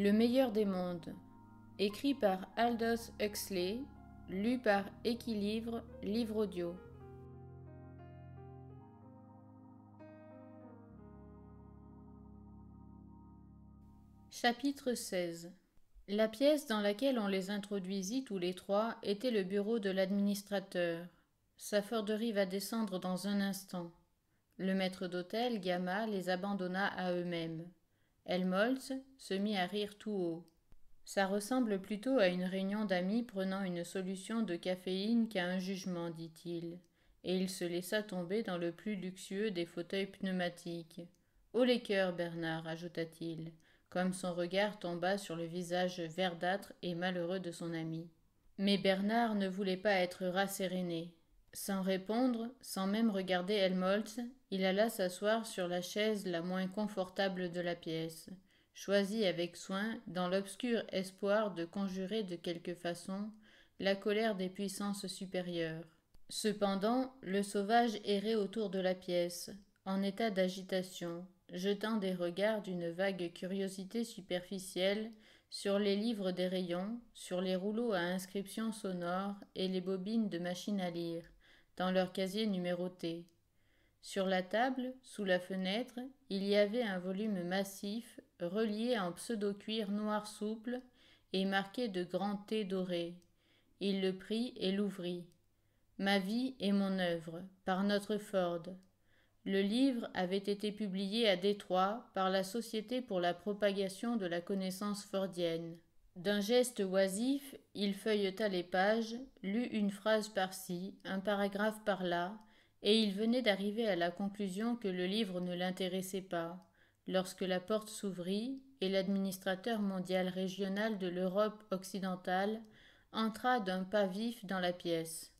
Le meilleur des mondes, écrit par Aldous Huxley, lu par Équilibre, livre audio. Chapitre 16 La pièce dans laquelle on les introduisit tous les trois était le bureau de l'administrateur. Sa forderie va descendre dans un instant. Le maître d'hôtel, Gamma, les abandonna à eux-mêmes. Helmholtz se mit à rire tout haut. Ça ressemble plutôt à une réunion d'amis prenant une solution de caféine qu'à un jugement, dit-il, et il se laissa tomber dans le plus luxueux des fauteuils pneumatiques. Oh les cœurs, Bernard, ajouta-t-il, comme son regard tomba sur le visage verdâtre et malheureux de son ami. Mais Bernard ne voulait pas être rasséréné. Sans répondre, sans même regarder Helmholtz, il alla s'asseoir sur la chaise la moins confortable de la pièce, choisie avec soin, dans l'obscur espoir de conjurer de quelque façon la colère des puissances supérieures. Cependant, le sauvage errait autour de la pièce, en état d'agitation, jetant des regards d'une vague curiosité superficielle sur les livres des rayons, sur les rouleaux à inscription sonores et les bobines de machines à lire dans leur casier numéroté. Sur la table, sous la fenêtre, il y avait un volume massif, relié en pseudo-cuir noir souple et marqué de grands T dorés. Il le prit et l'ouvrit. Ma vie et mon œuvre, par notre Ford. Le livre avait été publié à Détroit par la Société pour la propagation de la connaissance fordienne. D'un geste oisif, il feuilleta les pages, lut une phrase par-ci, un paragraphe par-là, et il venait d'arriver à la conclusion que le livre ne l'intéressait pas, lorsque la porte s'ouvrit et l'administrateur mondial régional de l'Europe occidentale entra d'un pas vif dans la pièce.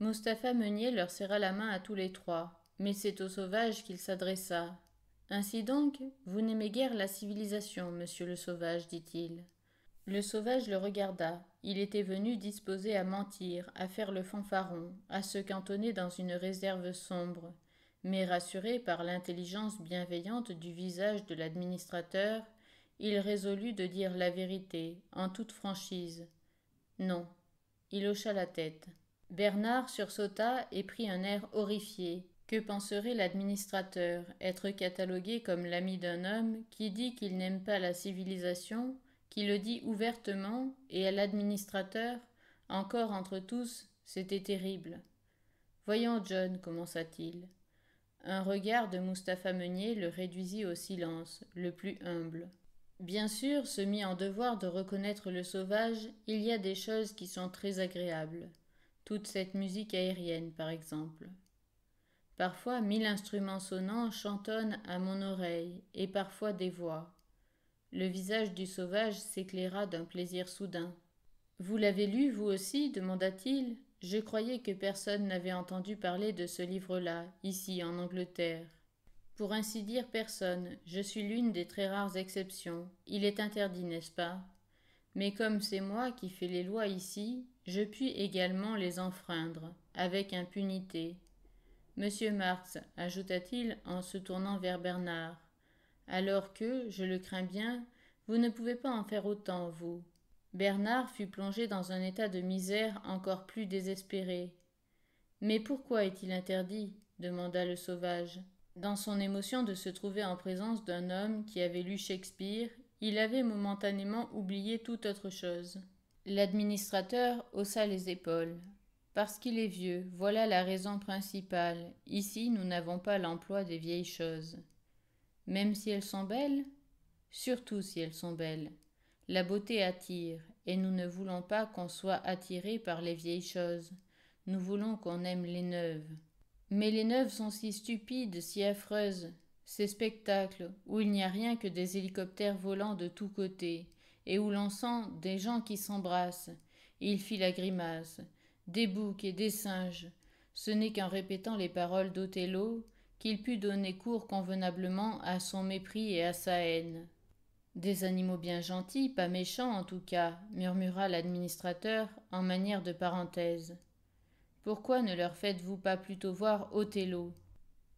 Mustapha Meunier leur serra la main à tous les trois, mais c'est au sauvage qu'il s'adressa. Ainsi donc, vous n'aimez guère la civilisation, monsieur le sauvage, dit-il. Le sauvage le regarda. Il était venu disposé à mentir, à faire le fanfaron, à se cantonner dans une réserve sombre. Mais rassuré par l'intelligence bienveillante du visage de l'administrateur, il résolut de dire la vérité, en toute franchise. Non. Il hocha la tête. Bernard sursauta et prit un air horrifié. Que penserait l'administrateur Être catalogué comme l'ami d'un homme qui dit qu'il n'aime pas la civilisation qui le dit ouvertement, et à l'administrateur, encore entre tous, c'était terrible. Voyons, John, commença-t-il. Un regard de Mustapha Meunier le réduisit au silence, le plus humble. Bien sûr, se mit en devoir de reconnaître le sauvage, il y a des choses qui sont très agréables. Toute cette musique aérienne, par exemple. Parfois, mille instruments sonnants chantonnent à mon oreille, et parfois des voix. Le visage du sauvage s'éclaira d'un plaisir soudain. Vous l'avez lu, vous aussi demanda-t-il. Je croyais que personne n'avait entendu parler de ce livre-là, ici, en Angleterre. Pour ainsi dire, personne. Je suis l'une des très rares exceptions. Il est interdit, n'est-ce pas Mais comme c'est moi qui fais les lois ici, je puis également les enfreindre, avec impunité. Monsieur Marx, ajouta-t-il en se tournant vers Bernard, alors que, je le crains bien, vous ne pouvez pas en faire autant, vous. Bernard fut plongé dans un état de misère encore plus désespéré. Mais pourquoi est-il interdit demanda le sauvage. Dans son émotion de se trouver en présence d'un homme qui avait lu Shakespeare, il avait momentanément oublié toute autre chose. L'administrateur haussa les épaules. Parce qu'il est vieux, voilà la raison principale. Ici, nous n'avons pas l'emploi des vieilles choses même si elles sont belles Surtout si elles sont belles. La beauté attire, et nous ne voulons pas qu'on soit attiré par les vieilles choses. Nous voulons qu'on aime les neuves. Mais les neuves sont si stupides, si affreuses. Ces spectacles, où il n'y a rien que des hélicoptères volant de tous côtés, et où l'on sent des gens qui s'embrassent. Il fit la grimace. Des boucs et des singes. Ce n'est qu'en répétant les paroles d'Othello qu'il pût donner cours convenablement à son mépris et à sa haine. Des animaux bien gentils, pas méchants en tout cas, murmura l'administrateur en manière de parenthèse. Pourquoi ne leur faites-vous pas plutôt voir Othello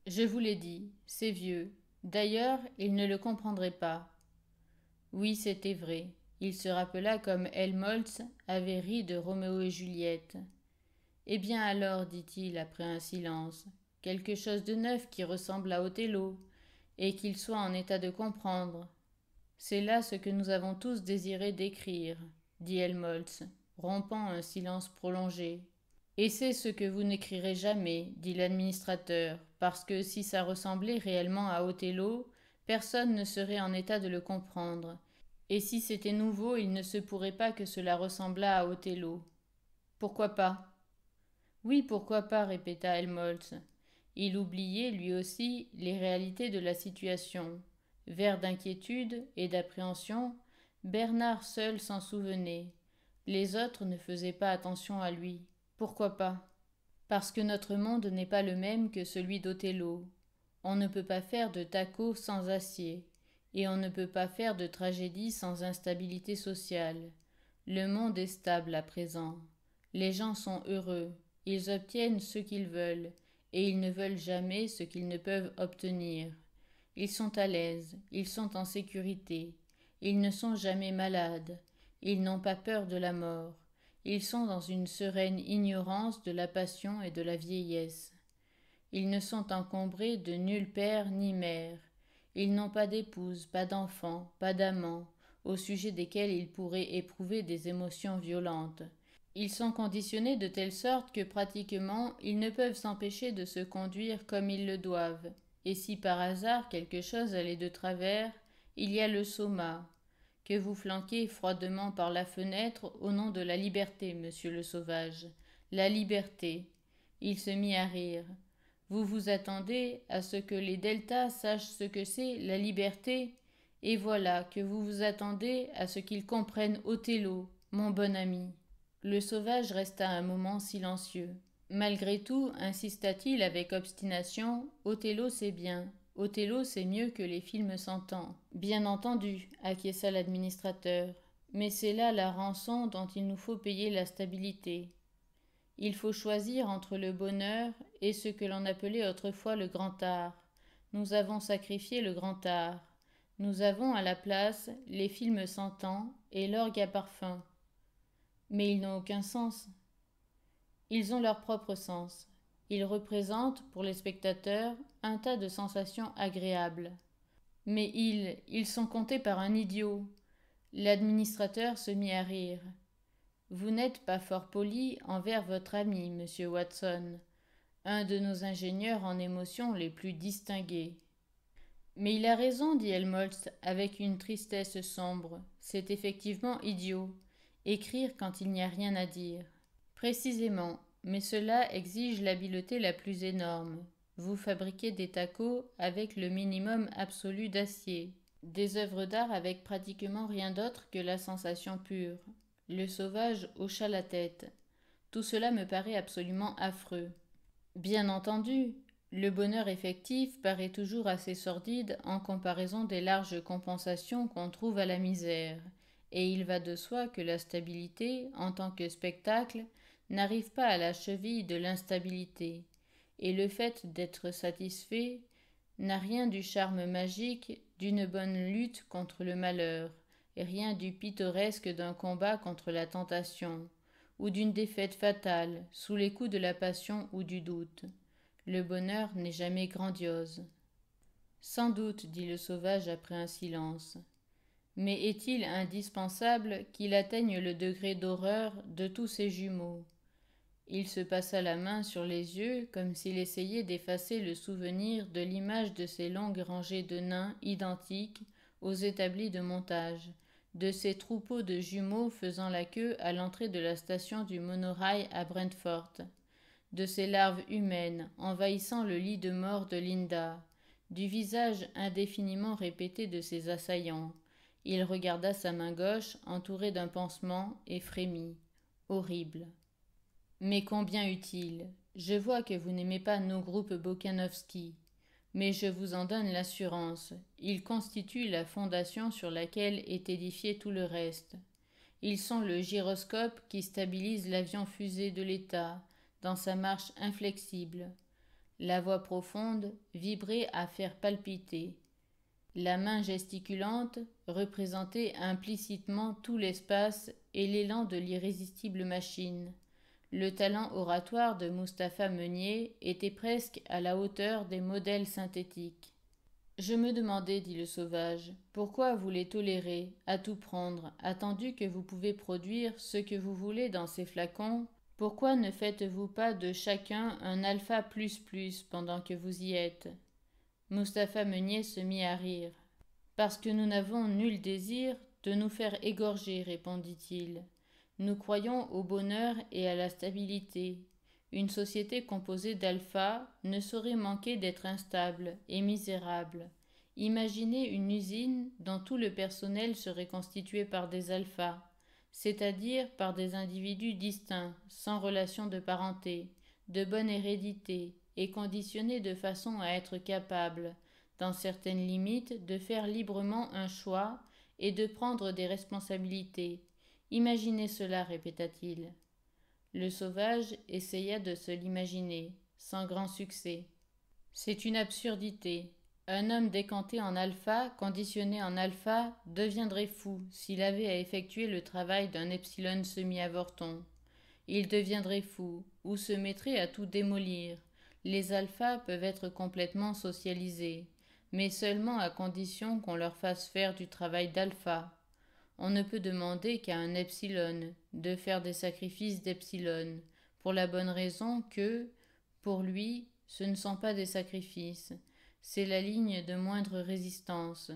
Je vous l'ai dit, c'est vieux. D'ailleurs, ils ne le comprendraient pas. Oui, c'était vrai. Il se rappela comme Helmholtz avait ri de Roméo et Juliette. Eh bien alors, dit-il après un silence, quelque chose de neuf qui ressemble à Othello, et qu'il soit en état de comprendre. C'est là ce que nous avons tous désiré décrire, dit Helmholtz, rompant un silence prolongé. Et c'est ce que vous n'écrirez jamais, dit l'administrateur, parce que si ça ressemblait réellement à Othello, personne ne serait en état de le comprendre. Et si c'était nouveau, il ne se pourrait pas que cela ressemblât à Othello. Pourquoi pas? Oui, pourquoi pas, répéta Helmholtz. Il oubliait lui aussi les réalités de la situation. Vert d'inquiétude et d'appréhension, Bernard seul s'en souvenait. Les autres ne faisaient pas attention à lui. Pourquoi pas Parce que notre monde n'est pas le même que celui d'Othello. On ne peut pas faire de tacos sans acier, et on ne peut pas faire de tragédie sans instabilité sociale. Le monde est stable à présent. Les gens sont heureux, ils obtiennent ce qu'ils veulent, et ils ne veulent jamais ce qu'ils ne peuvent obtenir. Ils sont à l'aise, ils sont en sécurité, ils ne sont jamais malades, ils n'ont pas peur de la mort, ils sont dans une sereine ignorance de la passion et de la vieillesse. Ils ne sont encombrés de nul père ni mère, ils n'ont pas d'épouse, pas d'enfant, pas d'amant, au sujet desquels ils pourraient éprouver des émotions violentes. Ils sont conditionnés de telle sorte que pratiquement ils ne peuvent s'empêcher de se conduire comme ils le doivent. Et si par hasard quelque chose allait de travers, il y a le soma, que vous flanquez froidement par la fenêtre au nom de la liberté, monsieur le sauvage. La liberté. Il se mit à rire. Vous vous attendez à ce que les deltas sachent ce que c'est la liberté, et voilà que vous vous attendez à ce qu'ils comprennent Othello, mon bon ami. Le sauvage resta un moment silencieux. Malgré tout, insista-t-il avec obstination, Othello c'est bien. Othello c'est mieux que les films s'entendent. Bien entendu, acquiesça l'administrateur. Mais c'est là la rançon dont il nous faut payer la stabilité. Il faut choisir entre le bonheur et ce que l'on appelait autrefois le grand art. Nous avons sacrifié le grand art. Nous avons à la place les films cent et l'orgue à parfum mais ils n'ont aucun sens. Ils ont leur propre sens. Ils représentent, pour les spectateurs, un tas de sensations agréables. Mais ils, ils sont comptés par un idiot. L'administrateur se mit à rire. Vous n'êtes pas fort poli envers votre ami, monsieur Watson, un de nos ingénieurs en émotions les plus distingués. Mais il a raison, dit Helmholtz avec une tristesse sombre. C'est effectivement idiot écrire quand il n'y a rien à dire. Précisément, mais cela exige l'habileté la plus énorme. Vous fabriquez des tacos avec le minimum absolu d'acier, des œuvres d'art avec pratiquement rien d'autre que la sensation pure. Le sauvage hocha la tête. Tout cela me paraît absolument affreux. Bien entendu, le bonheur effectif paraît toujours assez sordide en comparaison des larges compensations qu'on trouve à la misère, et il va de soi que la stabilité, en tant que spectacle, n'arrive pas à la cheville de l'instabilité, et le fait d'être satisfait n'a rien du charme magique d'une bonne lutte contre le malheur, et rien du pittoresque d'un combat contre la tentation, ou d'une défaite fatale sous les coups de la passion ou du doute. Le bonheur n'est jamais grandiose. Sans doute, dit le sauvage après un silence, mais est-il indispensable qu'il atteigne le degré d'horreur de tous ses jumeaux Il se passa la main sur les yeux comme s'il essayait d'effacer le souvenir de l'image de ces longues rangées de nains identiques aux établis de montage, de ces troupeaux de jumeaux faisant la queue à l'entrée de la station du monorail à Brentford, de ces larves humaines envahissant le lit de mort de Linda, du visage indéfiniment répété de ses assaillants, il regarda sa main gauche, entourée d'un pansement, et frémit. Horrible. Mais combien utile. Je vois que vous n'aimez pas nos groupes Bokanovski, mais je vous en donne l'assurance. Ils constituent la fondation sur laquelle est édifié tout le reste. Ils sont le gyroscope qui stabilise l'avion fusée de l'État dans sa marche inflexible. La voix profonde, vibrée à faire palpiter. La main gesticulante représentait implicitement tout l'espace et l'élan de l'irrésistible machine. Le talent oratoire de Mustapha Meunier était presque à la hauteur des modèles synthétiques. Je me demandais, dit le sauvage, pourquoi vous les tolérez, à tout prendre, attendu que vous pouvez produire ce que vous voulez dans ces flacons, pourquoi ne faites vous pas de chacun un alpha plus plus pendant que vous y êtes? Mustapha Meunier se mit à rire. Parce que nous n'avons nul désir de nous faire égorger, répondit-il. Nous croyons au bonheur et à la stabilité. Une société composée d'alphas ne saurait manquer d'être instable et misérable. Imaginez une usine dont tout le personnel serait constitué par des alphas, c'est-à-dire par des individus distincts, sans relation de parenté, de bonne hérédité, conditionné de façon à être capable, dans certaines limites, de faire librement un choix et de prendre des responsabilités. Imaginez cela, répéta-t-il. Le sauvage essaya de se l'imaginer, sans grand succès. C'est une absurdité. Un homme décanté en alpha, conditionné en alpha, deviendrait fou s'il avait à effectuer le travail d'un epsilon semi-avorton. Il deviendrait fou, ou se mettrait à tout démolir, les alphas peuvent être complètement socialisés, mais seulement à condition qu'on leur fasse faire du travail d'alpha. On ne peut demander qu'à un epsilon de faire des sacrifices d'epsilon, pour la bonne raison que, pour lui, ce ne sont pas des sacrifices, c'est la ligne de moindre résistance.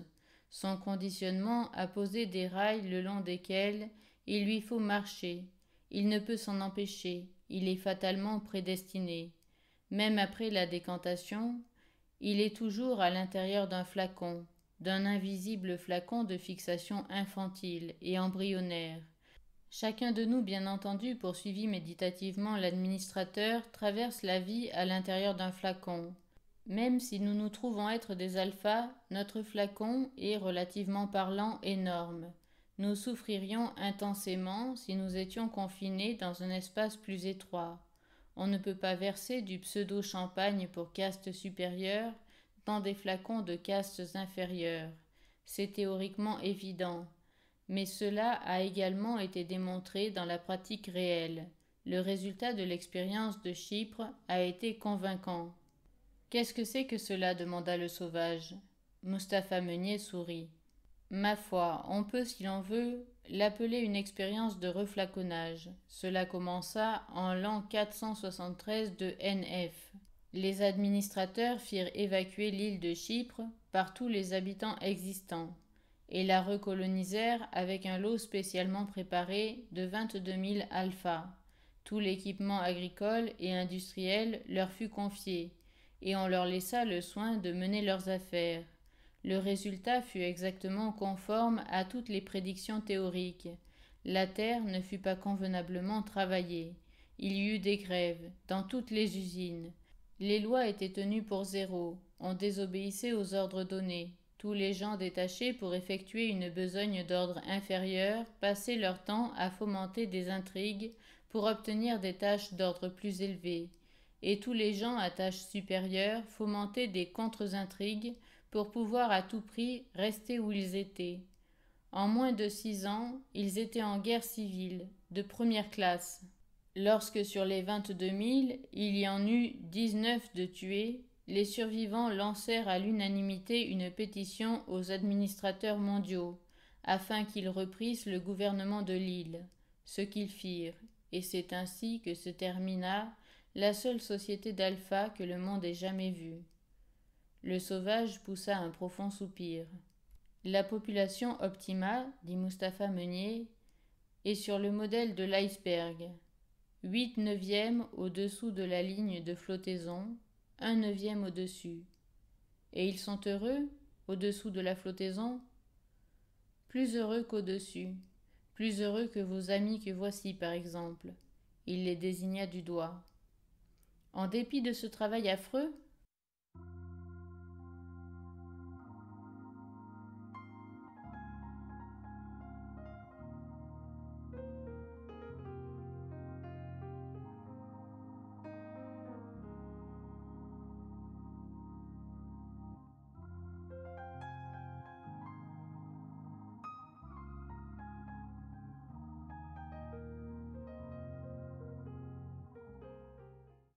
Son conditionnement a posé des rails le long desquels il lui faut marcher. Il ne peut s'en empêcher, il est fatalement prédestiné. Même après la décantation, il est toujours à l'intérieur d'un flacon, d'un invisible flacon de fixation infantile et embryonnaire. Chacun de nous, bien entendu, poursuivit méditativement l'administrateur, traverse la vie à l'intérieur d'un flacon. Même si nous nous trouvons être des alphas, notre flacon est, relativement parlant, énorme. Nous souffririons intensément si nous étions confinés dans un espace plus étroit. On ne peut pas verser du pseudo-champagne pour castes supérieures dans des flacons de castes inférieures. C'est théoriquement évident. Mais cela a également été démontré dans la pratique réelle. Le résultat de l'expérience de Chypre a été convaincant. Qu'est-ce que c'est que cela demanda le sauvage. Mustapha Meunier sourit. Ma foi, on peut, si l'on veut, l’appelait une expérience de reflaconnage. Cela commença en l'an 473 de NF. Les administrateurs firent évacuer l'île de Chypre par tous les habitants existants et la recolonisèrent avec un lot spécialement préparé de 22 000 alphas. Tout l'équipement agricole et industriel leur fut confié, et on leur laissa le soin de mener leurs affaires. Le résultat fut exactement conforme à toutes les prédictions théoriques. La terre ne fut pas convenablement travaillée. Il y eut des grèves dans toutes les usines. Les lois étaient tenues pour zéro. On désobéissait aux ordres donnés. Tous les gens détachés pour effectuer une besogne d'ordre inférieur passaient leur temps à fomenter des intrigues pour obtenir des tâches d'ordre plus élevé. Et tous les gens à tâches supérieures fomentaient des contre-intrigues pour pouvoir à tout prix rester où ils étaient. En moins de six ans, ils étaient en guerre civile, de première classe. Lorsque sur les vingt-deux mille, il y en eut dix-neuf de tués, les survivants lancèrent à l'unanimité une pétition aux administrateurs mondiaux, afin qu'ils reprissent le gouvernement de l'île, ce qu'ils firent, et c'est ainsi que se termina la seule société d'Alpha que le monde ait jamais vue. Le sauvage poussa un profond soupir. La population optima, dit Mustapha Meunier, est sur le modèle de l'iceberg. Huit neuvièmes au-dessous de la ligne de flottaison, un neuvième au-dessus. Et ils sont heureux, au-dessous de la flottaison Plus heureux qu'au-dessus, plus heureux que vos amis que voici, par exemple. Il les désigna du doigt. En dépit de ce travail affreux,